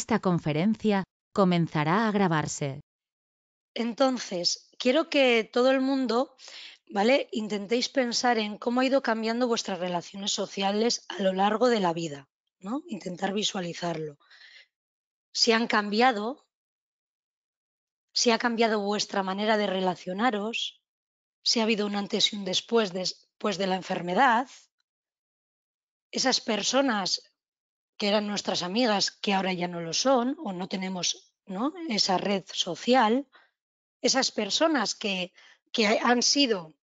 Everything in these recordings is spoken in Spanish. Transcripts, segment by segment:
Esta conferencia comenzará a grabarse. Entonces, quiero que todo el mundo, ¿vale? Intentéis pensar en cómo ha ido cambiando vuestras relaciones sociales a lo largo de la vida, ¿no? Intentar visualizarlo. Si han cambiado, si ha cambiado vuestra manera de relacionaros, si ha habido un antes y un después, después de la enfermedad, esas personas que eran nuestras amigas, que ahora ya no lo son o no tenemos esa red social, esas personas que, han sido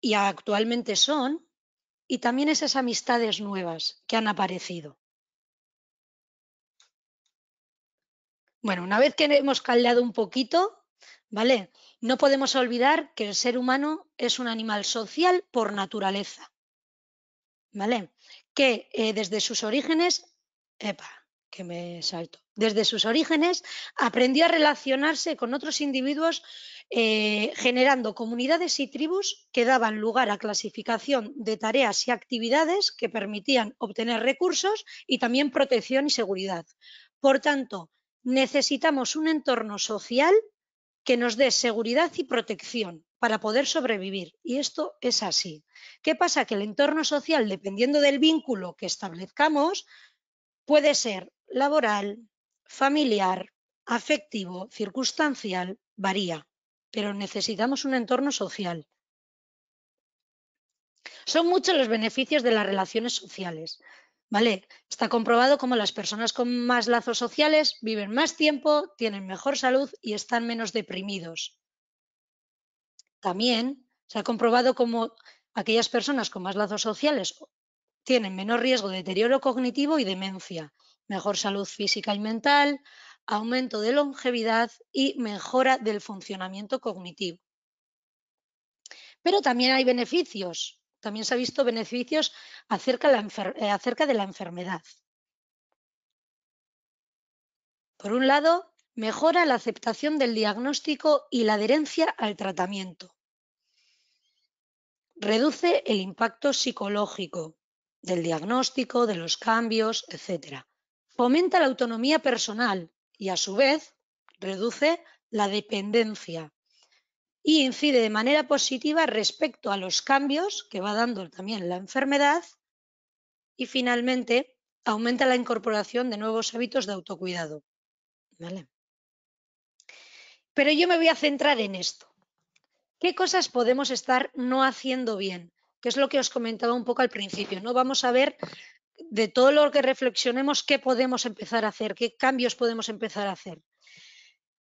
y actualmente son, y también esas amistades nuevas que han aparecido. Bueno, una vez que hemos caldeado un poquito, ¿vale? No podemos olvidar que el ser humano es un animal social por naturaleza, ¿vale? Que eh, desde sus orígenes Epa, que me salto. Desde sus orígenes aprendió a relacionarse con otros individuos eh, generando comunidades y tribus que daban lugar a clasificación de tareas y actividades que permitían obtener recursos y también protección y seguridad. Por tanto, necesitamos un entorno social que nos dé seguridad y protección para poder sobrevivir. Y esto es así. ¿Qué pasa? Que el entorno social, dependiendo del vínculo que establezcamos, Puede ser laboral, familiar, afectivo, circunstancial, varía, pero necesitamos un entorno social. Son muchos los beneficios de las relaciones sociales. ¿Vale? Está comprobado cómo las personas con más lazos sociales viven más tiempo, tienen mejor salud y están menos deprimidos. También se ha comprobado cómo aquellas personas con más lazos sociales tienen menor riesgo de deterioro cognitivo y demencia, mejor salud física y mental, aumento de longevidad y mejora del funcionamiento cognitivo. Pero también hay beneficios, también se ha visto beneficios acerca eh, de la enfermedad. Por un lado, mejora la aceptación del diagnóstico y la adherencia al tratamiento. Reduce el impacto psicológico del diagnóstico, de los cambios, etc. Fomenta la autonomía personal y, a su vez, reduce la dependencia y incide de manera positiva respecto a los cambios que va dando también la enfermedad y finalmente aumenta la incorporación de nuevos hábitos de autocuidado. Pero yo me voy a centrar en esto. ¿Qué cosas podemos estar no haciendo bien? que es lo que os comentaba un poco al principio, ¿no? Vamos a ver de todo lo que reflexionemos qué podemos empezar a hacer, qué cambios podemos empezar a hacer.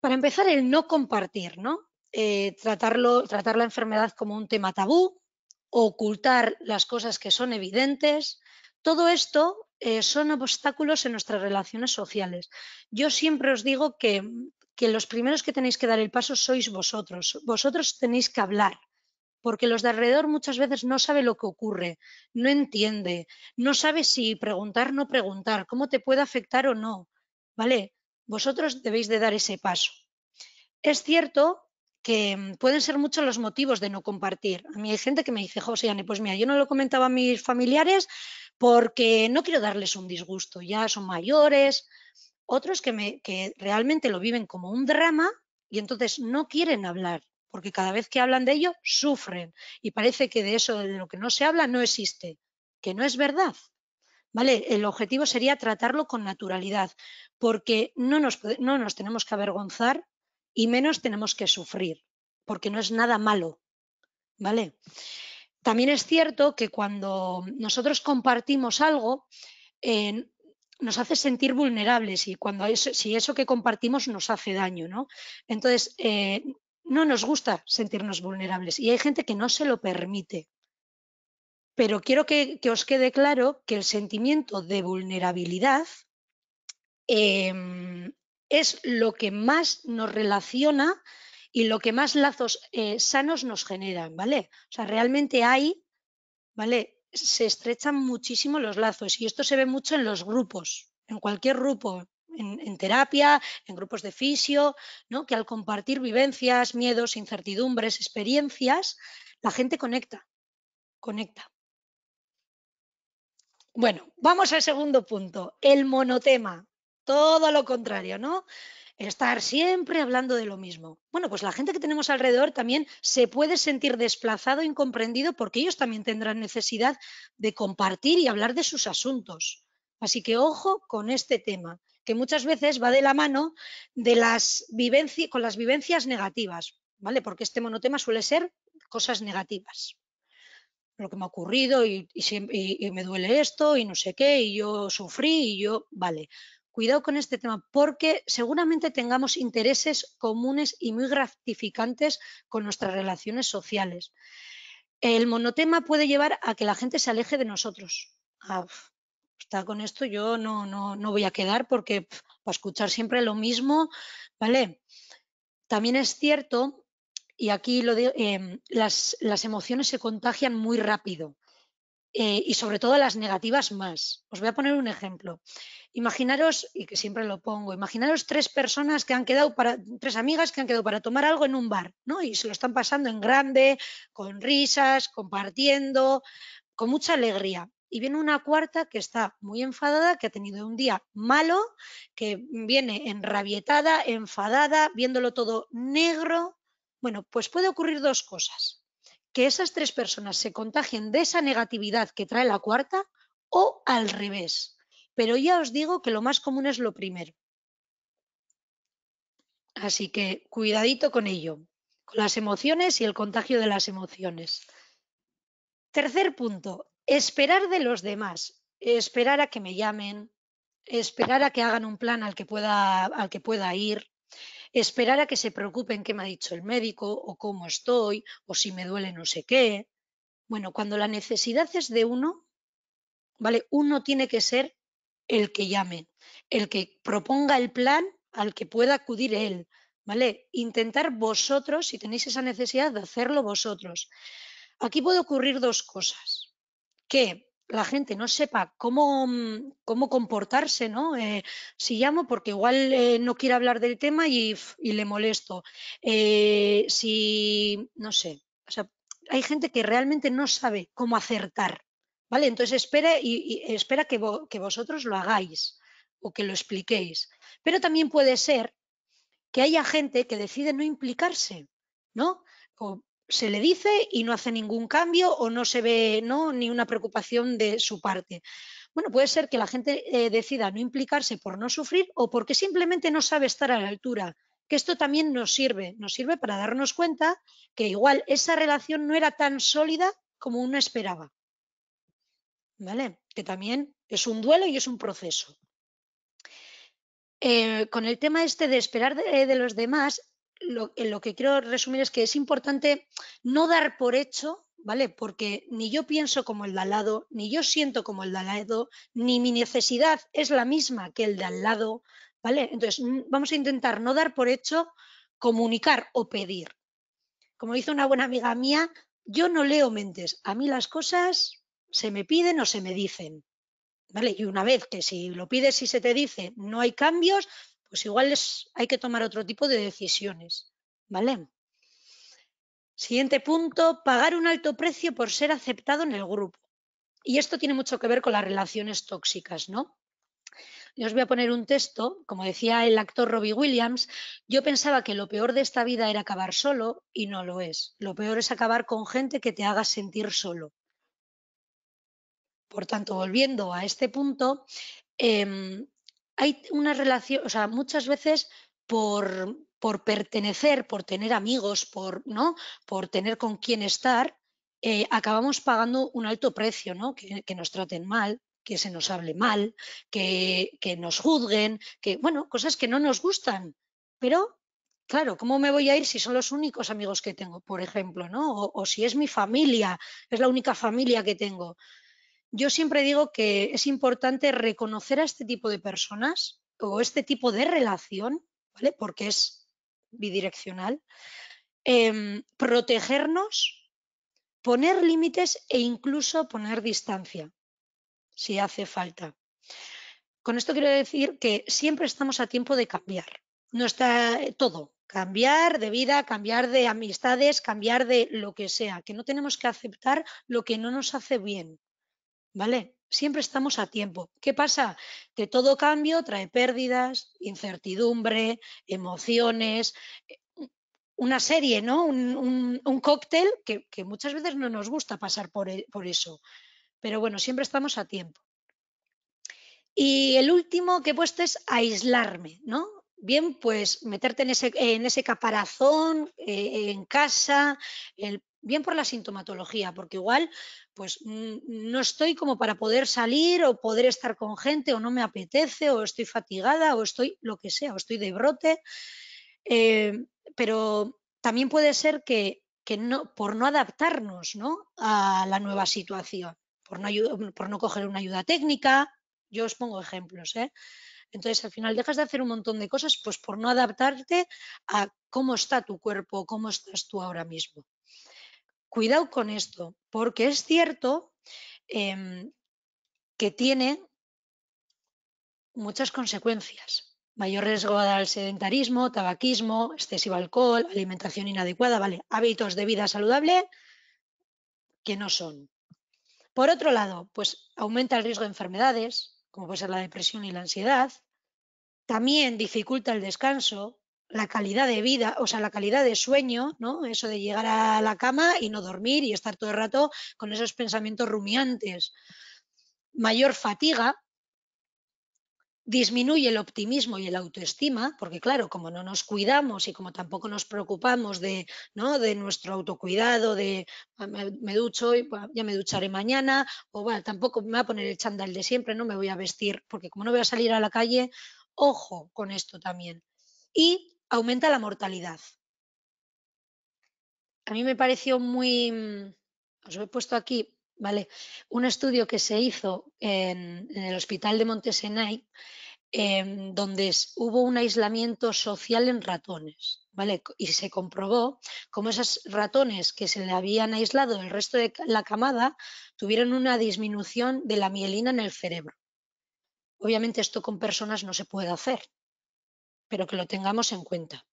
Para empezar, el no compartir, ¿no? Eh, tratarlo, tratar la enfermedad como un tema tabú, ocultar las cosas que son evidentes, todo esto eh, son obstáculos en nuestras relaciones sociales. Yo siempre os digo que, que los primeros que tenéis que dar el paso sois vosotros. Vosotros tenéis que hablar, porque los de alrededor muchas veces no sabe lo que ocurre, no entiende, no sabe si preguntar no preguntar, cómo te puede afectar o no, ¿vale? Vosotros debéis de dar ese paso. Es cierto que mm, pueden ser muchos los motivos de no compartir. A mí hay gente que me dice, José, pues mira, yo no lo comentaba a mis familiares porque no quiero darles un disgusto, ya son mayores. Otros que, que realmente lo viven como un drama y entonces no quieren hablar porque cada vez que hablan de ello sufren y parece que de eso, de lo que no se habla, no existe, que no es verdad. ¿Vale? El objetivo sería tratarlo con naturalidad, porque no nos, nos tenemos que avergonzar y menos tenemos que sufrir, porque no es nada malo. ¿Vale? También es cierto que cuando nosotros compartimos algo, eh, nos hace sentir vulnerables y cuando si eso que compartimos nos hace daño, ¿no? Entonces, eh, no nos gusta sentirnos vulnerables y hay gente que no se lo permite. Pero quiero que, os quede claro que el sentimiento de vulnerabilidad em, es lo que más nos relaciona y lo que más lazos eh, sanos nos generan, ¿vale? O sea, realmente hay, ¿vale? Se estrechan muchísimo los lazos y esto se ve mucho en los grupos, en cualquier grupo, en, terapia, en grupos de fisio, ¿no? que al compartir vivencias, miedos, incertidumbres, experiencias, la gente conecta, conecta. Bueno, vamos al segundo punto, el monotema, todo lo contrario, ¿no? Estar siempre hablando de lo mismo. Bueno, pues la gente que tenemos alrededor también se puede sentir desplazado, incomprendido, porque ellos también tendrán necesidad de compartir y hablar de sus asuntos. Así que ojo con este tema que muchas veces va de la mano de las con las vivencias negativas, ¿vale? Porque este monotema suele ser cosas negativas. Lo que me ha ocurrido y, me duele esto y no sé qué y yo sufrí y yo, vale. Cuidado con este tema porque seguramente tengamos intereses comunes y muy gratificantes con nuestras relaciones sociales. El monotema puede llevar a que la gente se aleje de nosotros, con esto yo no, no, voy a quedar porque para escuchar siempre lo mismo, ¿vale? También es cierto, y aquí lo em, las, emociones se contagian muy rápido. Eh, y sobre todo las negativas más. Os voy a poner un ejemplo. Imaginaros, y que siempre lo pongo, imaginaros tres personas que han quedado para, tres amigas que han quedado para tomar algo en un bar, ¿no? Y se lo están pasando en grande, con risas, compartiendo, con mucha alegría y viene una cuarta que está muy enfadada, que ha tenido un día malo, que viene enrabietada, enfadada, viéndolo todo negro. Bueno, pues puede ocurrir dos cosas. Que esas tres personas se contagien de esa negatividad que trae la cuarta o al revés. Pero ya os digo que lo más común es lo primero. Así que cuidadito con ello, con las emociones y el contagio de las emociones. Tercer punto, Esperar de los demás, esperar a que me llamen, esperar a que hagan un plan al que pueda, al que pueda ir, esperar a que se preocupen qué me ha dicho el médico o cómo estoy o si me duele no sé qué. Bueno, cuando la necesidad es de uno, ¿vale? Uno tiene que ser el que llame, el que proponga el plan al que pueda acudir él, ¿vale? Intentar vosotros, si tenéis esa necesidad, de hacerlo vosotros. Aquí puede ocurrir dos cosas que la gente no sepa cómo, mm, cómo comportarse, ¿no? Eh, si llamo porque igual eh, no quiere hablar del tema y, le molesto. Eh, si, no sé, hay gente que realmente no sabe cómo acertar, ¿vale? Entonces espera, y, espera que, vosotros lo hagáis o que lo expliquéis. Pero también puede ser que haya gente que decide no implicarse, ¿no? se le dice y no hace ningún cambio o no se ve ¿no? ni una preocupación de su parte. Bueno, puede ser que la gente eh, decida no implicarse por no sufrir o porque simplemente no sabe estar a la altura, que esto también nos sirve, nos sirve para darnos cuenta que igual esa relación no era tan sólida como uno esperaba. ¿Vale? Que también es un duelo y es un proceso. Eh, con el tema este de esperar de eh, los demás, lo, que quiero resumir es que es importante no dar por hecho, ¿vale? Porque ni yo pienso como el de al lado, ni yo siento como el de al lado, ni mi necesidad es la misma que el de al lado, ¿vale? Entonces, vamos a intentar no dar por hecho comunicar o pedir. Como dice una buena amiga mía, yo no leo mentes, a mí las cosas se me piden o se me dicen. ¿Vale? Y una vez que si lo pides y se te dice no hay cambios, pues igual es, hay que tomar otro tipo de decisiones, ¿vale? Siguiente punto, pagar un alto precio por ser aceptado en el grupo. Y esto tiene mucho que ver con las relaciones tóxicas, ¿no? Yo os voy a poner un texto, como decía el actor Robbie Williams, yo pensaba que lo peor de esta vida era acabar solo y no lo es. Lo peor es acabar con gente que te haga sentir solo. Por tanto, volviendo a este punto, em, hay una relación, o sea, muchas veces por, por pertenecer, por tener amigos, por, ¿no? por tener con quién estar, eh, acabamos pagando un alto precio, ¿no? que, nos traten mal, que se nos hable mal, que, que nos juzguen, que, bueno, cosas que no nos gustan. Pero claro, ¿cómo me voy a ir si son los únicos amigos que tengo, por ejemplo, ¿no? o, si es mi familia, es la única familia que tengo yo siempre digo que es importante reconocer a este tipo de personas o este tipo de relación, Porque es bidireccional, em, protegernos, poner límites e incluso poner distancia, si hace falta. Con esto quiero decir que siempre estamos a tiempo de cambiar. No está todo. Cambiar de vida, cambiar de amistades, cambiar de lo que sea, que no tenemos que aceptar lo que no nos hace bien. ¿vale? Siempre estamos a tiempo. ¿Qué pasa? Que todo cambio trae pérdidas, incertidumbre, emociones, eh, una serie, ¿no? Un, cóctel que, muchas veces no nos gusta pasar por, e, por eso. Pero bueno, siempre estamos a tiempo. Y el último que he puesto es aislarme, ¿no? Bien, pues meterte en ese, caparazón, eh, en casa, el bien por la sintomatología, porque igual pues mm, no estoy como para poder salir o poder estar con gente o no me apetece o estoy fatigada o estoy lo que sea o estoy de brote. Eh, pero también puede ser que, que, no, por no adaptarnos a la nueva situación, por no, mm, por no coger una ayuda técnica, yo os pongo ejemplos. ¿eh? Entonces, al final dejas de hacer un montón de cosas pues por no adaptarte a cómo está tu cuerpo, cómo estás tú ahora mismo cuidado con esto, porque es cierto em, que tiene muchas consecuencias. Mayor riesgo al sedentarismo, tabaquismo, excesivo alcohol, alimentación inadecuada, ¿vale? Hábitos de vida saludable que no son. Por otro lado, pues aumenta el riesgo de enfermedades, como puede ser la depresión y la ansiedad. También dificulta el descanso, la calidad de vida, o sea, la calidad de sueño, ¿no? Eso de llegar a la cama y no dormir y estar todo el rato con esos pensamientos rumiantes. Mayor fatiga, disminuye el optimismo y el autoestima, porque claro, como no nos cuidamos y como tampoco nos preocupamos de, ¿no? de nuestro autocuidado, de ah, me, ducho y pues ya me ducharé mañana, o bueno, tampoco me va a poner el chándal de siempre, no me voy a vestir, porque como no voy a salir a la calle, ojo con esto también. Y aumenta la mortalidad. A mí me pareció muy... Mm, os he puesto aquí, ¿vale? Un estudio que se hizo en, el hospital de Montesenay, em, donde hubo un aislamiento social en ratones, ¿vale? Y se comprobó cómo esos ratones que se le habían aislado del resto de la camada tuvieron una disminución de la mielina en el cerebro. Obviamente esto con personas no se puede hacer, pero que lo tengamos en cuenta.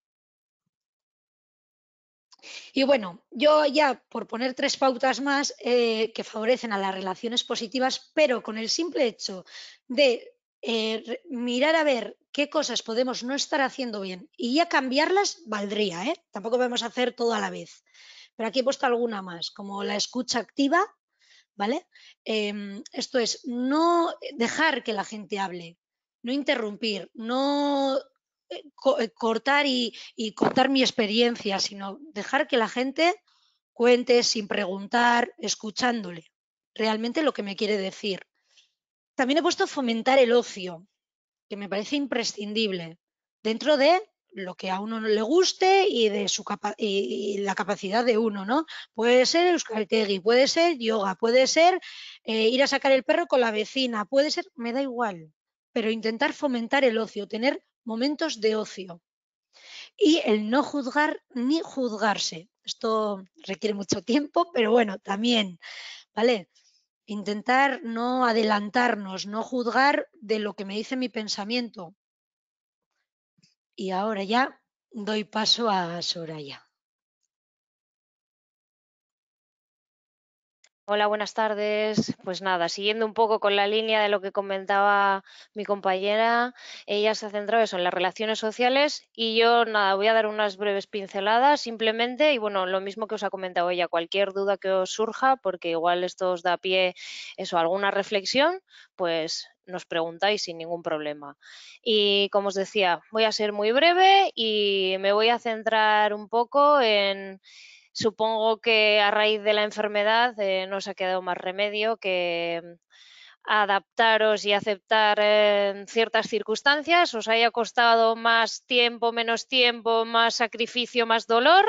Y bueno, yo ya por poner tres pautas más eh, que favorecen a las relaciones positivas, pero con el simple hecho de eh, mirar a ver qué cosas podemos no estar haciendo bien y ya cambiarlas, valdría, ¿eh? Tampoco podemos hacer todo a la vez. Pero aquí he puesto alguna más, como la escucha activa, ¿vale? Em, esto es, no dejar que la gente hable, no interrumpir, no eh, eh, cortar y, cortar contar mi experiencia, sino dejar que la gente cuente sin preguntar, escuchándole realmente lo que me quiere decir. También he puesto fomentar el ocio, que me parece imprescindible, dentro de lo que a uno le guste y de su y la capacidad de uno, ¿no? Puede ser euskaltegui, puede ser yoga, puede ser eh, ir a sacar el perro con la vecina, puede ser, me da igual, pero intentar fomentar el ocio, tener momentos de ocio. Y el no juzgar ni juzgarse. Esto requiere mucho tiempo, pero bueno, también, ¿vale? Intentar no adelantarnos, no juzgar de lo que me dice mi pensamiento. Y ahora ya doy paso a Soraya. Hola, buenas tardes. Pues nada, siguiendo un poco con la línea de lo que comentaba mi compañera, ella se ha centrado eso en las relaciones sociales y yo nada, voy a dar unas breves pinceladas simplemente y bueno, lo mismo que os ha comentado ella, cualquier duda que os surja, porque igual esto os da pie eso, alguna reflexión, pues nos preguntáis sin ningún problema. Y como os decía, voy a ser muy breve y me voy a centrar un poco en Supongo que a raíz de la enfermedad eh, no os ha quedado más remedio que mm, adaptaros y aceptar eh, ciertas circunstancias, os haya costado más tiempo, menos tiempo, más sacrificio, más dolor,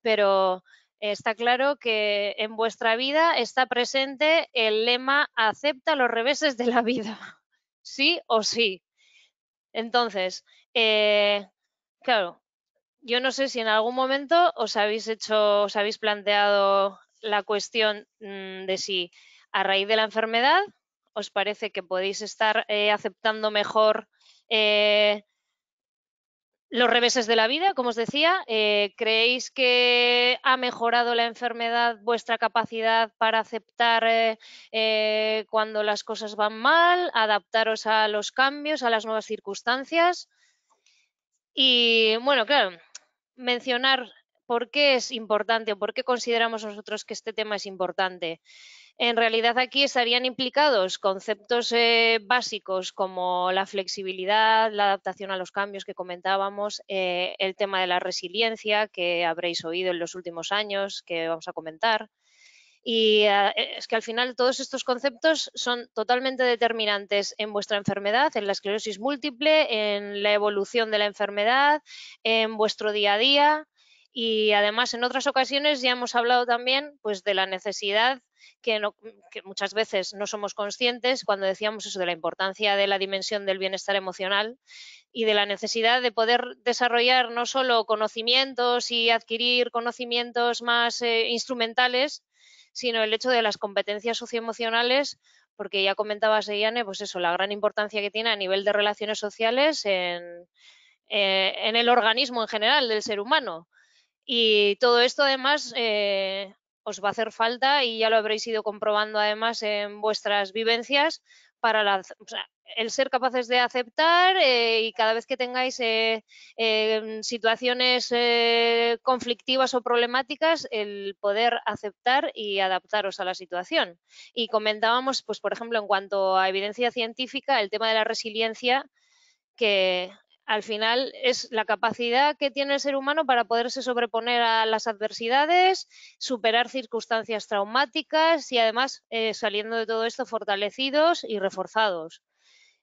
pero está claro que en vuestra vida está presente el lema acepta los reveses de la vida, sí o sí. Entonces, eh, claro, yo no sé si en algún momento os habéis hecho, os habéis planteado la cuestión mm, de si a raíz de la enfermedad os parece que podéis estar eh, aceptando mejor eh, los reveses de la vida, como os decía. Eh, ¿Creéis que ha mejorado la enfermedad vuestra capacidad para aceptar cuando las cosas van mal, adaptaros a los cambios, a las nuevas circunstancias? Y bueno, claro, mencionar por qué es importante o por qué consideramos nosotros que este tema es importante. En realidad aquí estarían implicados conceptos eh, básicos como la flexibilidad, la adaptación a los cambios que comentábamos, eh, el tema de la resiliencia que habréis oído en los últimos años que vamos a comentar, y ah, e, es que al final todos estos conceptos son totalmente determinantes en vuestra enfermedad, en la esclerosis múltiple, en la evolución de la enfermedad, en vuestro día a día. Y además en otras ocasiones ya hemos hablado también pues, de la necesidad que, muchas veces no somos conscientes cuando decíamos eso de la importancia de la dimensión del bienestar emocional y de la necesidad de poder desarrollar no solo conocimientos y adquirir conocimientos más eh, instrumentales, sino el hecho de las competencias socioemocionales, porque ya comentabas, Iane, pues eso, la gran importancia que tiene a nivel de relaciones sociales en, eh, el organismo en general del ser humano. Y todo esto, además, eh, os va a hacer falta y ya lo habréis ido comprobando, además, en vuestras vivencias para la, el ser capaces de aceptar eh, y cada vez que tengáis eh, em, situaciones eh, conflictivas o problemáticas, el poder aceptar y adaptaros a la situación. Y comentábamos, pues, por ejemplo, en cuanto a evidencia científica, el tema de la resiliencia, que al final es la capacidad que tiene el ser humano para poderse sobreponer a las adversidades, superar circunstancias traumáticas y además saliendo de todo esto fortalecidos y reforzados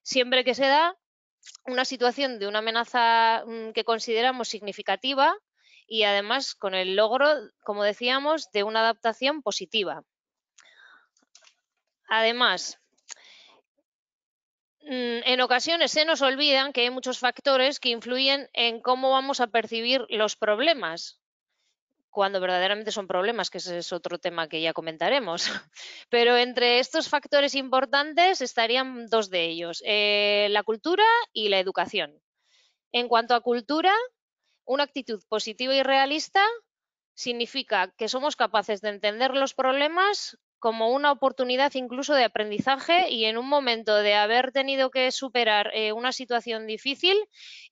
siempre que se da una situación de una amenaza mm, que consideramos significativa y además con el logro, como decíamos, de una adaptación positiva. Además, mm, en ocasiones se nos olvidan que hay muchos factores que influyen en cómo vamos a percibir los problemas cuando verdaderamente son problemas, que ese es otro tema que ya comentaremos. Pero entre estos factores importantes estarían dos de ellos, eh, la cultura y la educación. En cuanto a cultura, una actitud positiva y realista significa que somos capaces de entender los problemas como una oportunidad incluso de aprendizaje y en un momento de haber tenido que superar eh, una situación difícil,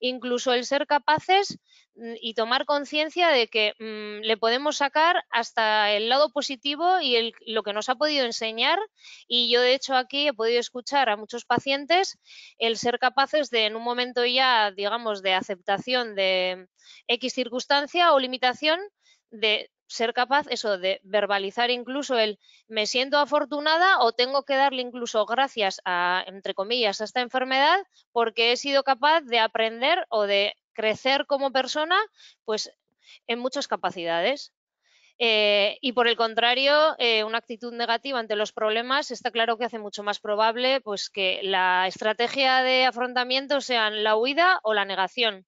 incluso el ser capaces mm, y tomar conciencia de que mm, le podemos sacar hasta el lado positivo y lo que nos ha podido enseñar. Y yo, de hecho, aquí he podido escuchar a muchos pacientes el ser capaces de, en un momento ya, digamos, de aceptación de X circunstancia o limitación, de ser capaz eso de verbalizar incluso el me siento afortunada o tengo que darle incluso gracias a, entre comillas, a esta enfermedad porque he sido capaz de aprender o de crecer como persona, pues en muchas capacidades. Eh, y por el contrario, eh, una actitud negativa ante los problemas está claro que hace mucho más probable pues, que la estrategia de afrontamiento sean la huida o la negación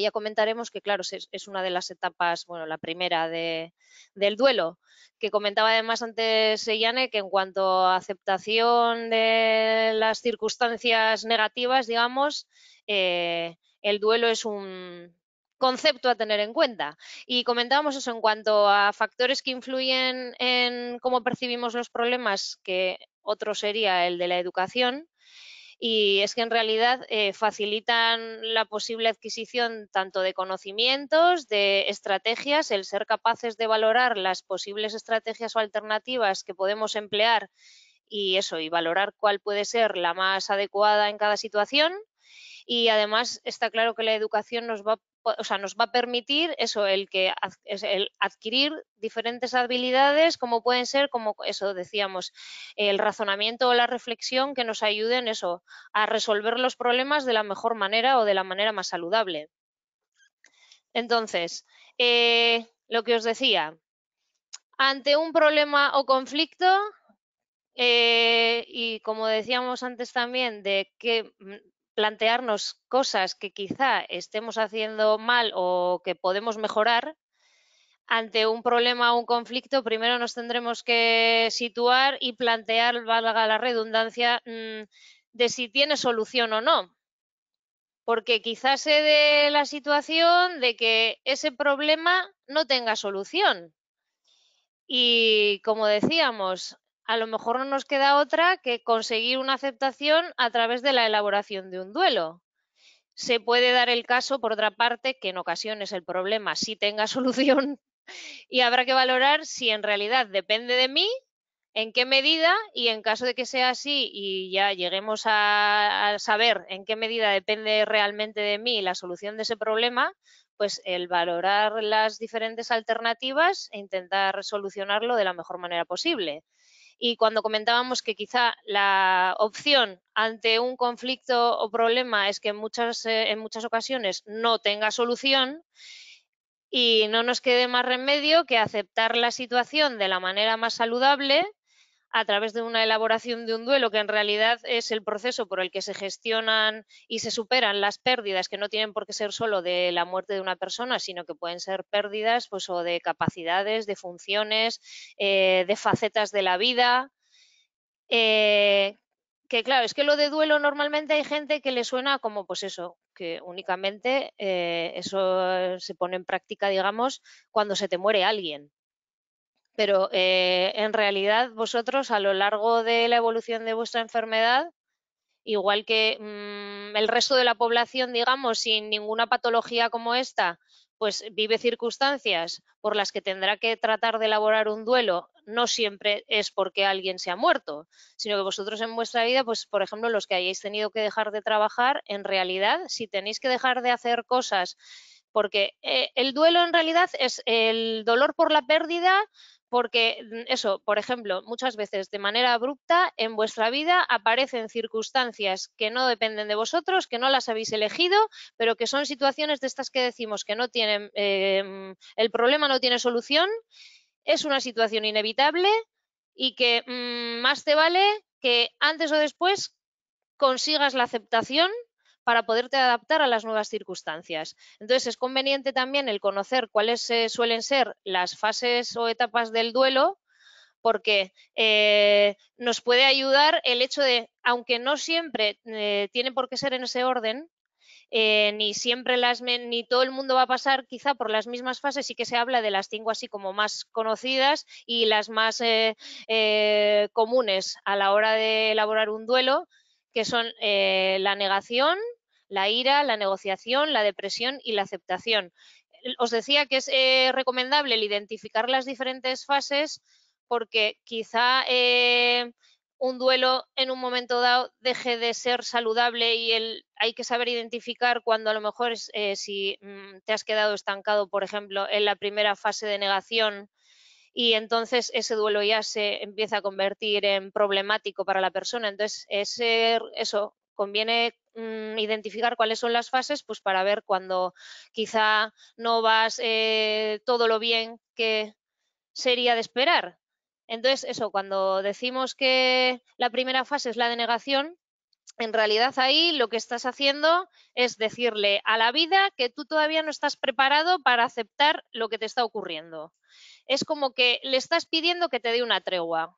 ya comentaremos que, claro, es, una de las etapas, bueno, la primera del duelo, que comentaba además antes Yane, que en cuanto a aceptación de las circunstancias negativas, digamos, eh, el duelo es un, concepto a tener en cuenta. Y comentábamos eso en cuanto a factores que influyen en cómo percibimos los problemas, que otro sería el de la educación y es que en realidad eh, facilitan la posible adquisición tanto de conocimientos, de estrategias, el ser capaces de valorar las posibles estrategias o alternativas que podemos emplear y eso, y valorar cuál puede ser la más adecuada en cada situación. Y además está claro que la educación nos va o sea, nos va a permitir eso, el que el adquirir diferentes habilidades, como pueden ser, como eso decíamos, el razonamiento o la reflexión que nos ayuden eso, a resolver los problemas de la mejor manera o de la manera más saludable. Entonces, eh, lo que os decía, ante un problema o conflicto, eh, y como decíamos antes también, de que mm, plantearnos cosas que quizá estemos haciendo mal o que podemos mejorar, ante un problema o un conflicto, primero nos tendremos que situar y plantear, valga la redundancia, mm, de si tiene solución o no. Porque quizás se dé la situación de que ese problema no tenga solución. Y como decíamos, a lo mejor no nos queda otra que conseguir una aceptación a través de la elaboración de un duelo. Se puede dar el caso, por otra parte, que en ocasiones el problema sí tenga solución y habrá que valorar si en realidad depende de mí, en qué medida y en caso de que sea así y ya lleguemos a, saber en qué medida depende realmente de mí la solución de ese problema, pues el valorar las diferentes alternativas e intentar solucionarlo de la mejor manera posible y cuando comentábamos que quizá la opción ante un conflicto o problema es que en muchas, eh, en muchas ocasiones no tenga solución y no nos quede más remedio que aceptar la situación de la manera más saludable a través de una elaboración de un duelo que en realidad es el proceso por el que se gestionan y se superan las pérdidas que no tienen por qué ser solo de la muerte de una persona, sino que pueden ser pérdidas pues, o de capacidades, de funciones, eh, de facetas de la vida. Eh, que claro, es que lo de duelo normalmente hay gente que le suena como pues eso, que únicamente eh, eso se pone en práctica, digamos, cuando se te muere alguien pero eh, en realidad vosotros a lo largo de la evolución de vuestra enfermedad, igual que mm, el resto de la población, digamos, sin ninguna patología como esta, pues vive circunstancias por las que tendrá que tratar de elaborar un duelo, no siempre es porque alguien se ha muerto, sino que vosotros en vuestra vida, pues por ejemplo, los que hayáis tenido que dejar de trabajar, en realidad, si tenéis que dejar de hacer cosas, porque eh, el duelo en realidad es el dolor por la pérdida, porque mm, eso, por ejemplo, muchas veces de manera abrupta en vuestra vida aparecen circunstancias que no dependen de vosotros, que no las habéis elegido, pero que son situaciones de estas que decimos que no tienen, em, el problema no tiene solución, es una situación inevitable y que mm, más te vale que antes o después consigas la aceptación para poderte adaptar a las nuevas circunstancias. Entonces es conveniente también el conocer cuáles eh, suelen ser las fases o etapas del duelo porque eh, nos puede ayudar el hecho de, aunque no siempre eh, tiene por qué ser en ese orden, ni siempre las ni todo el mundo va a pasar quizá por las mismas fases, sí que se habla de las cinco así como más conocidas y las más comunes a la hora de elaborar un duelo, que son la negación, la ira, la negociación, la depresión y la aceptación. Eh, os decía que es eh, recomendable el identificar las diferentes fases porque quizá eh, un duelo en un momento dado deje de ser saludable y hay que saber identificar cuando a lo mejor si mm, te has quedado estancado, por ejemplo, en la primera fase de negación y entonces ese duelo ya se empieza a convertir en problemático para la persona. Entonces, eso conviene Mm, identificar cuáles son las fases, pues para ver cuando quizá no vas eh, todo lo bien que sería de esperar. Entonces, eso, cuando decimos que la primera fase es la denegación, en realidad ahí lo que estás haciendo es decirle a la vida que tú todavía no estás preparado para aceptar lo que te está ocurriendo. Es como que le estás pidiendo que te dé una tregua.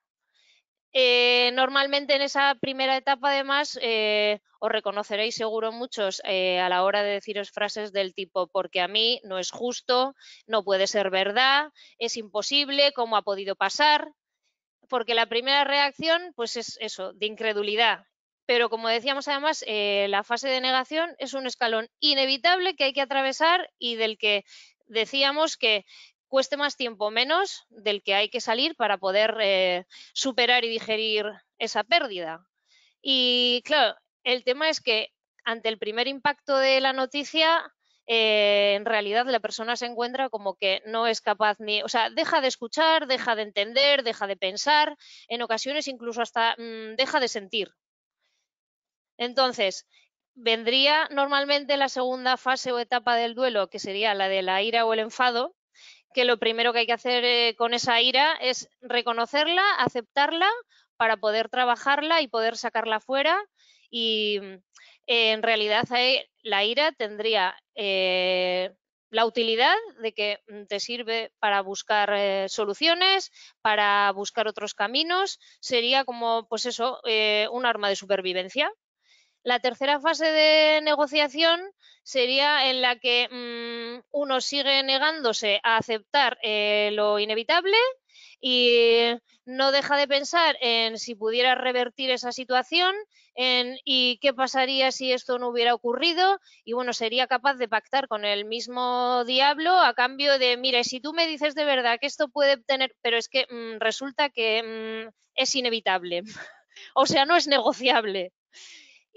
Eh, normalmente en esa primera etapa, además, eh, os reconoceréis seguro muchos eh, a la hora de deciros frases del tipo porque a mí no es justo, no puede ser verdad, es imposible, ¿cómo ha podido pasar? Porque la primera reacción, pues es eso, de incredulidad. Pero como decíamos además, la fase de negación es un escalón inevitable que hay que atravesar y del que decíamos que cueste más tiempo menos del que hay que salir para poder eh, superar y digerir esa pérdida. Y claro, el tema es que ante el primer impacto de la noticia, eh, en realidad la persona se encuentra como que no es capaz ni, o sea, deja de escuchar, deja de entender, deja de pensar, en ocasiones incluso hasta mm, deja de sentir. Entonces, vendría normalmente la segunda fase o etapa del duelo, que sería la de la ira o el enfado, que lo primero que hay que hacer eh, con esa ira es reconocerla, aceptarla para poder trabajarla y poder sacarla fuera. Y eh, en realidad la ira tendría eh, la utilidad de que mm, te sirve para buscar soluciones, para buscar otros caminos, sería como, pues eso, un arma de supervivencia. La tercera fase de negociación sería en la que mm, uno sigue negándose a aceptar eh, lo inevitable y no deja de pensar en si pudiera revertir esa situación en, y qué pasaría si esto no hubiera ocurrido y bueno, sería capaz de pactar con el mismo diablo a cambio de, mire, si tú me dices de verdad que esto puede tener, pero es que mm, resulta que mm, es inevitable, o sea, no es negociable.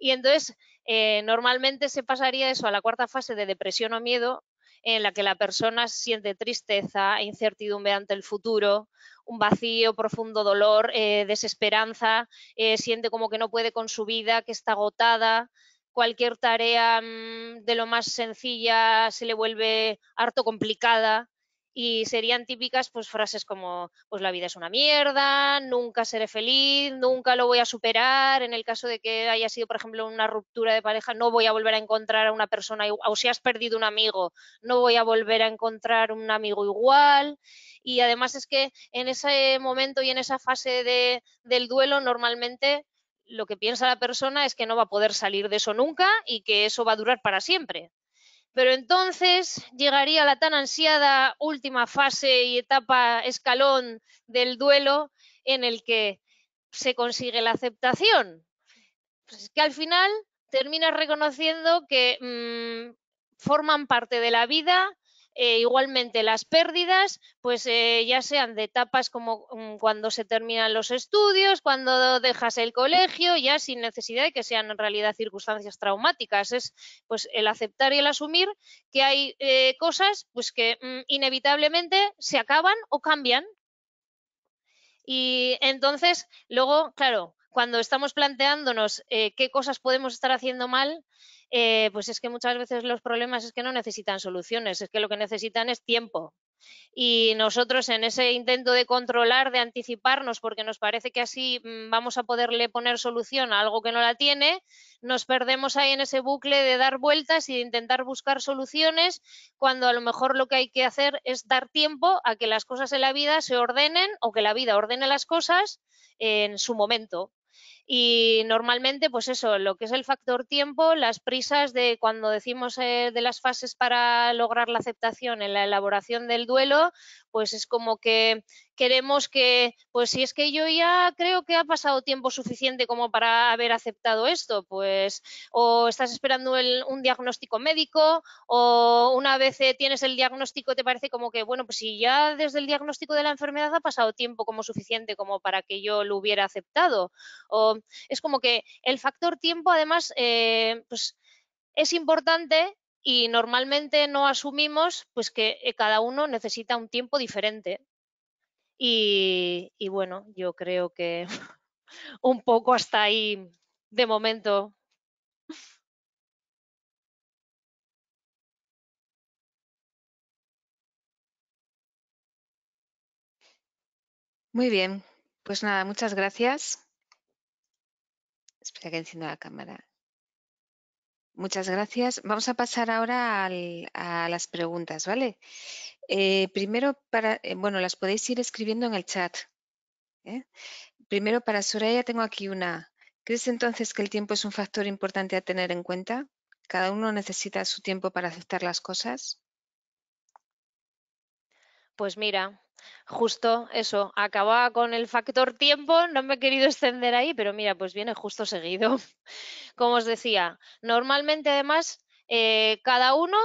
Y entonces, eh, normalmente se pasaría eso a la cuarta fase de depresión o miedo, en la que la persona siente tristeza, incertidumbre ante el futuro, un vacío, profundo dolor, eh, desesperanza, eh, siente como que no puede con su vida, que está agotada, cualquier tarea mm, de lo más sencilla se le vuelve harto complicada, y serían típicas pues frases como pues la vida es una mierda, nunca seré feliz, nunca lo voy a superar, en el caso de que haya sido por ejemplo una ruptura de pareja, no voy a volver a encontrar a una persona igual, o si has perdido un amigo, no voy a volver a encontrar un amigo igual y además es que en ese momento y en esa fase de, del duelo normalmente lo que piensa la persona es que no va a poder salir de eso nunca y que eso va a durar para siempre, pero entonces llegaría la tan ansiada última fase y etapa escalón del duelo en el que se consigue la aceptación. Pues es que al final terminas reconociendo que mm, forman parte de la vida eh, igualmente las pérdidas, pues eh, ya sean de etapas como mm, cuando se terminan los estudios, cuando dejas el colegio, ya sin necesidad de que sean en realidad circunstancias traumáticas. Es pues el aceptar y el asumir que hay eh, cosas pues que mm, inevitablemente se acaban o cambian. Y entonces, luego, claro, cuando estamos planteándonos qué cosas podemos estar haciendo mal, eh, pues es que muchas veces los problemas es que no necesitan soluciones, es que lo que necesitan es tiempo. Y nosotros en ese intento de controlar, de anticiparnos, porque nos parece que así mm, vamos a poderle poner solución a algo que no la tiene, nos perdemos ahí en ese bucle de dar vueltas y de intentar buscar soluciones, cuando a lo mejor lo que hay que hacer es dar tiempo a que las cosas en la vida se ordenen o que la vida ordene las cosas en su momento. Y normalmente, pues eso, lo que es el factor tiempo, las prisas de cuando decimos eh, de las fases para lograr la aceptación en la elaboración del duelo, pues es como que queremos que, pues si es que yo ya creo que ha pasado tiempo suficiente como para haber aceptado esto, pues o estás esperando un diagnóstico médico o una vez eh, tienes el diagnóstico te parece como que, bueno, pues si ya desde el diagnóstico de la enfermedad ha pasado tiempo como suficiente como para que yo lo hubiera aceptado. O es como que el factor tiempo, además, eh, pues es importante y normalmente no asumimos pues que eh, cada uno necesita un tiempo diferente. y bueno, yo creo que un poco hasta ahí de momento. Muy bien, pues nada, muchas gracias que la cámara. Muchas gracias. Vamos a pasar ahora a las preguntas, ¿vale? Eh, primero, para, eh, bueno, las podéis ir escribiendo en el chat. ¿eh? Primero, para Soraya tengo aquí una. ¿Crees entonces que el tiempo es un factor importante a tener en cuenta? ¿Cada uno necesita su tiempo para aceptar las cosas? Pues mira, Justo eso, acababa con el factor tiempo, no me he querido extender ahí, pero mira, pues viene justo seguido. Como os decía, normalmente además eh, cada uno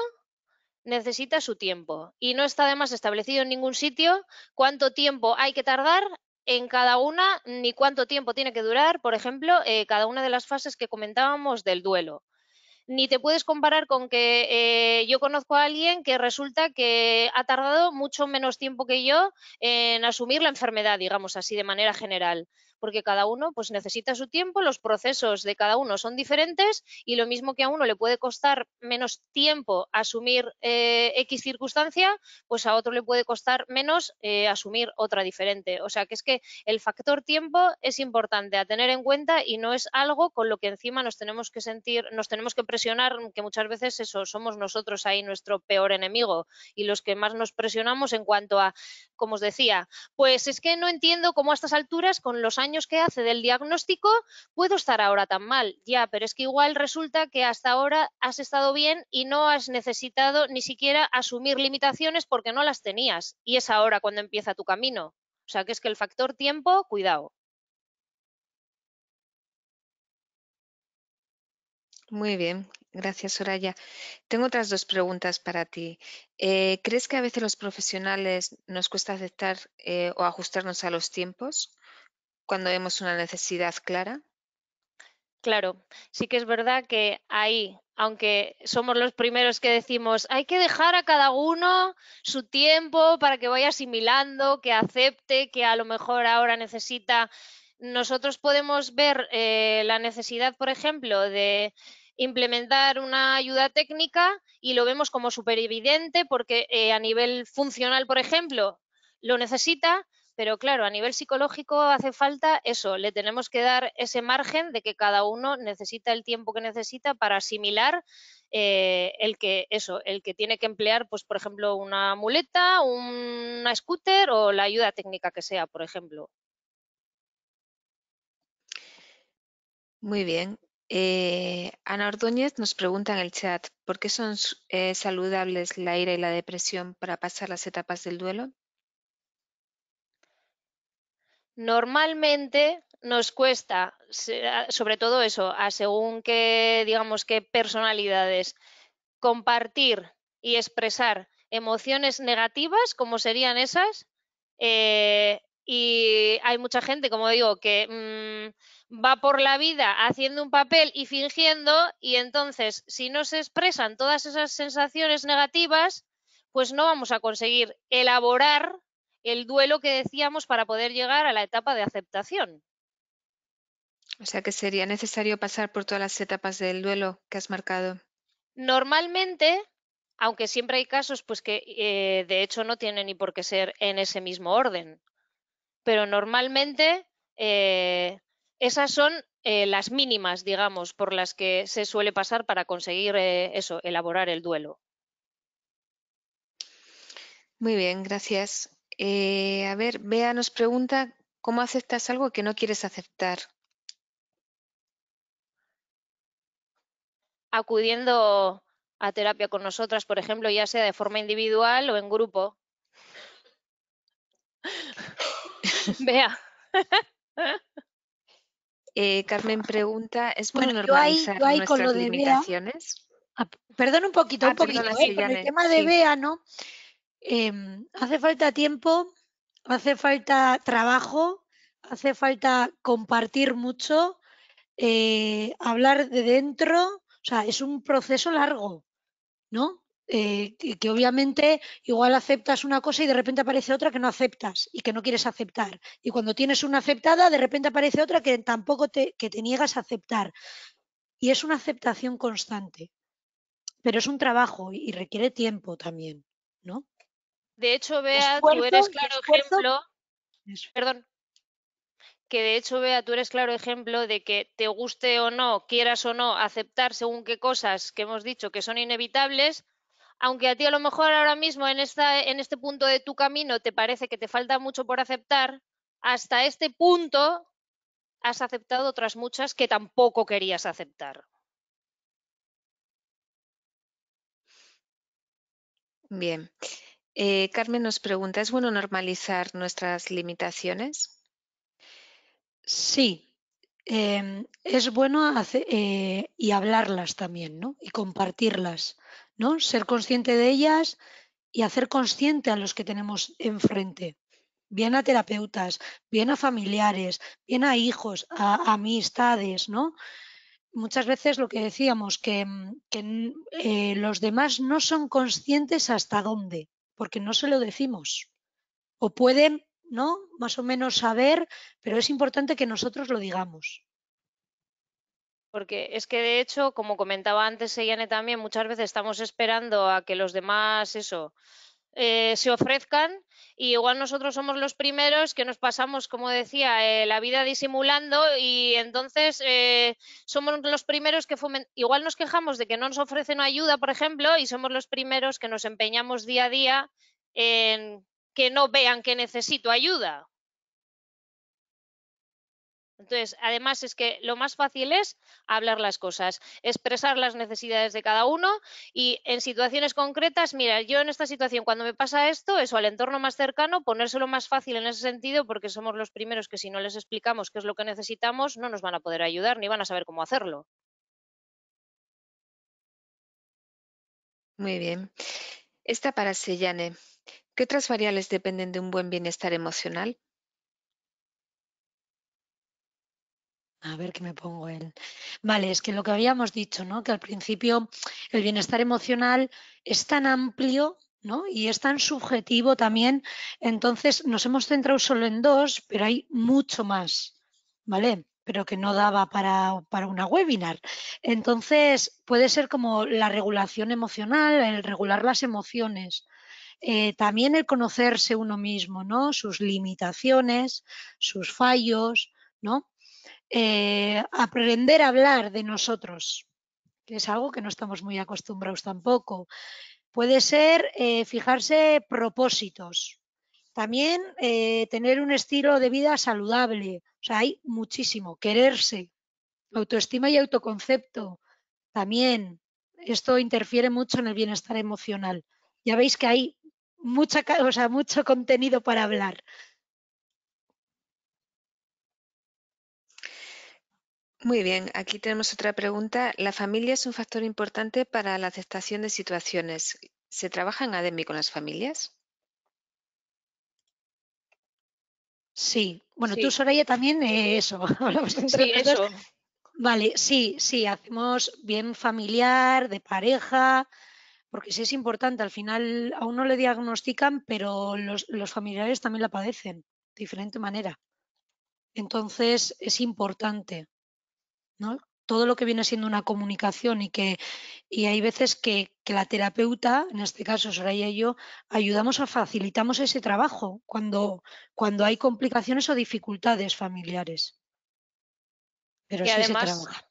necesita su tiempo y no está además establecido en ningún sitio cuánto tiempo hay que tardar en cada una ni cuánto tiempo tiene que durar, por ejemplo, eh, cada una de las fases que comentábamos del duelo ni te puedes comparar con que eh, yo conozco a alguien que resulta que ha tardado mucho menos tiempo que yo en asumir la enfermedad, digamos así, de manera general porque cada uno pues necesita su tiempo, los procesos de cada uno son diferentes y lo mismo que a uno le puede costar menos tiempo asumir eh, X circunstancia, pues a otro le puede costar menos eh, asumir otra diferente. O sea que es que el factor tiempo es importante a tener en cuenta y no es algo con lo que encima nos tenemos que sentir, nos tenemos que presionar, que muchas veces eso somos nosotros ahí nuestro peor enemigo y los que más nos presionamos en cuanto a, como os decía, pues es que no entiendo cómo a estas alturas con los años años que hace del diagnóstico, puedo estar ahora tan mal, ya, pero es que igual resulta que hasta ahora has estado bien y no has necesitado ni siquiera asumir limitaciones porque no las tenías y es ahora cuando empieza tu camino. O sea, que es que el factor tiempo, cuidado. Muy bien, gracias Soraya. Tengo otras dos preguntas para ti. Eh, ¿Crees que a veces los profesionales nos cuesta aceptar eh, o ajustarnos a los tiempos? cuando vemos una necesidad clara? Claro, sí que es verdad que ahí, aunque somos los primeros que decimos, hay que dejar a cada uno su tiempo para que vaya asimilando, que acepte, que a lo mejor ahora necesita, nosotros podemos ver eh, la necesidad, por ejemplo, de implementar una ayuda técnica y lo vemos como súper evidente porque eh, a nivel funcional, por ejemplo, lo necesita, pero claro, a nivel psicológico hace falta eso, le tenemos que dar ese margen de que cada uno necesita el tiempo que necesita para asimilar eh, el que eso, el que tiene que emplear, pues por ejemplo, una muleta, una scooter o la ayuda técnica que sea, por ejemplo. Muy bien. Eh, Ana Ordóñez nos pregunta en el chat, ¿por qué son eh, saludables la ira y la depresión para pasar las etapas del duelo? Normalmente nos cuesta, sobre todo eso, a según qué, digamos, que personalidades, compartir y expresar emociones negativas, como serían esas, eh, y hay mucha gente, como digo, que mm, va por la vida haciendo un papel y fingiendo, y entonces si no se expresan todas esas sensaciones negativas, pues no vamos a conseguir elaborar el duelo que decíamos para poder llegar a la etapa de aceptación. O sea que sería necesario pasar por todas las etapas del duelo que has marcado. Normalmente, aunque siempre hay casos pues que eh, de hecho no tienen ni por qué ser en ese mismo orden, pero normalmente eh, esas son eh, las mínimas, digamos, por las que se suele pasar para conseguir eso, elaborar el duelo. Muy bien, gracias. Eh, a ver, Bea nos pregunta, ¿cómo aceptas algo que no quieres aceptar? Acudiendo a terapia con nosotras, por ejemplo, ya sea de forma individual o en grupo. Bea. Eh, Carmen pregunta, ¿es bueno, normalizar nuestras limitaciones? perdón un poquito, un ah, poquito, ¿eh? el tema de Bea, ¿no? Em, hace falta tiempo, hace falta trabajo, hace falta compartir mucho, eh, hablar de dentro, o sea, es un proceso largo, ¿no? Eh, que, obviamente igual aceptas una cosa y de repente aparece otra que no aceptas y que no quieres aceptar. Y cuando tienes una aceptada, de repente aparece otra que tampoco te, que te niegas a aceptar. Y es una aceptación constante, pero es un trabajo y requiere tiempo también, ¿no? De hecho, Bea, tú eres claro ejemplo. Perdón. Que de hecho, tú eres claro ejemplo de que te guste o no, quieras o no, aceptar según qué cosas que hemos dicho que son inevitables, aunque a ti a lo mejor ahora mismo en, esta, en este punto de tu camino te parece que te falta mucho por aceptar, hasta este punto has aceptado otras muchas que tampoco querías aceptar. Bien. Eh, Carmen nos pregunta, ¿es bueno normalizar nuestras limitaciones? Sí, em, es bueno eh, y hablarlas también, ¿no? Y compartirlas, ¿no? Ser consciente de ellas y hacer consciente a los que tenemos enfrente. Bien a terapeutas, bien a familiares, bien a hijos, a, amistades, ¿no? muchas veces lo que decíamos, que, mm, mm, eh, los demás no son conscientes hasta dónde porque no se lo decimos. O pueden, ¿no? Más o menos saber, pero es importante que nosotros lo digamos. Porque es que de hecho, como comentaba antes Eyane también, muchas veces estamos esperando a que los demás eso eh, se ofrezcan y igual nosotros somos los primeros que nos pasamos, como decía, eh, la vida disimulando y entonces eh, somos los primeros que fomentamos, igual nos quejamos de que no nos ofrecen ayuda, por ejemplo, y somos los primeros que nos empeñamos día a día en que no vean que necesito ayuda entonces, además es que lo más fácil es hablar las cosas, expresar las necesidades de cada uno y en situaciones concretas, mira, yo en esta situación cuando me pasa esto, eso al entorno más cercano, ponérselo más fácil en ese sentido porque somos los primeros que si no les explicamos qué es lo que necesitamos, no nos van a poder ayudar ni van a saber cómo hacerlo. Muy bien. Esta para Sellane. ¿Qué otras variables dependen de un buen bienestar emocional? A ver qué me pongo él. Vale, es que lo que habíamos dicho, ¿no? Que al principio el bienestar emocional es tan amplio, ¿no? Y es tan subjetivo también. Entonces nos hemos centrado solo en dos, pero hay mucho más, ¿vale? Pero que no daba para, para una webinar. Entonces puede ser como la regulación emocional, el regular las emociones. Eh, también el conocerse uno mismo, ¿no? Sus limitaciones, sus fallos, ¿no? Eh, aprender a hablar de nosotros, que es algo que no estamos muy acostumbrados tampoco. Puede ser eh, fijarse propósitos, también eh, tener un estilo de vida saludable, o sea, hay muchísimo, quererse, autoestima y autoconcepto, también esto interfiere mucho en el bienestar emocional. Ya veis que hay mucha, o mucho contenido para hablar. Muy bien, aquí tenemos otra pregunta. La familia es un factor importante para la aceptación de situaciones. ¿Se trabaja en ADEMI con las familias? Sí, bueno, tú Soraya también eh, eso. sí, eso. Vale, sí, sí, hacemos bien familiar, de pareja, porque sí es importante. Al final aún no le diagnostican, pero los, los familiares también la padecen de diferente manera. Entonces es importante. Todo lo que viene siendo una comunicación y que y hay veces que, que la terapeuta, en este caso Soraya y yo, ayudamos a facilitamos ese trabajo cuando, cuando hay complicaciones o dificultades familiares. Pero es se trabaja.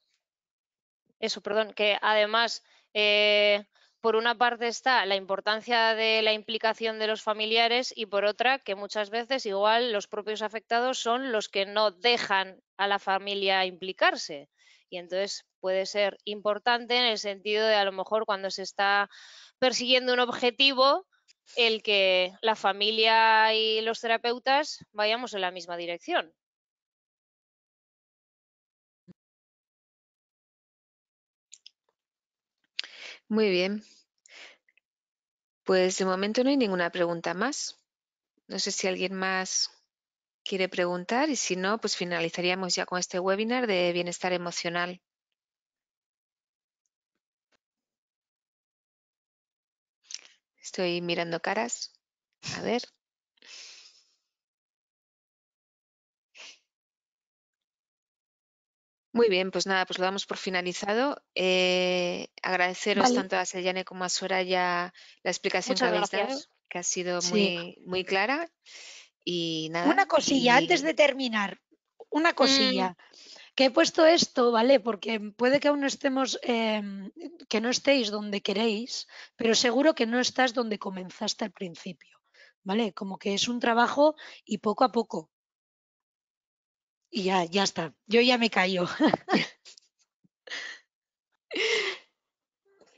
Eso, perdón, que además eh, por una parte está la importancia de la implicación de los familiares y por otra que muchas veces igual los propios afectados son los que no dejan a la familia implicarse y entonces puede ser importante en el sentido de a lo mejor cuando se está persiguiendo un objetivo, el que la familia y los terapeutas vayamos en la misma dirección. Muy bien. Pues de momento no hay ninguna pregunta más. No sé si alguien más quiere preguntar y si no, pues finalizaríamos ya con este webinar de bienestar emocional. Estoy mirando caras. A ver. Muy bien, pues nada, pues lo damos por finalizado. Eh, agradeceros tanto a Sayane como a Soraya la explicación que habéis dado, que ha sido muy, muy clara. Una cosilla, antes de terminar, una cosilla. Mm. Que he puesto esto, ¿vale? Porque puede que aún no estemos, em, que no estéis donde queréis, pero seguro que no estás donde comenzaste al principio, ¿vale? Como que es un trabajo y poco a poco. Y ya, ya está. Yo ya me callo.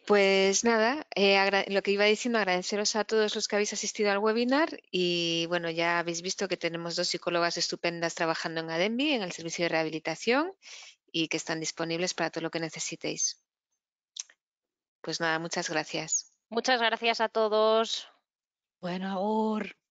Pues nada, eh, lo que iba diciendo, agradeceros a todos los que habéis asistido al webinar y bueno, ya habéis visto que tenemos dos psicólogas estupendas trabajando en ADEMBI, en el servicio de rehabilitación y que están disponibles para todo lo que necesitéis. Pues nada, muchas gracias. Muchas gracias a todos. Bueno, ahora.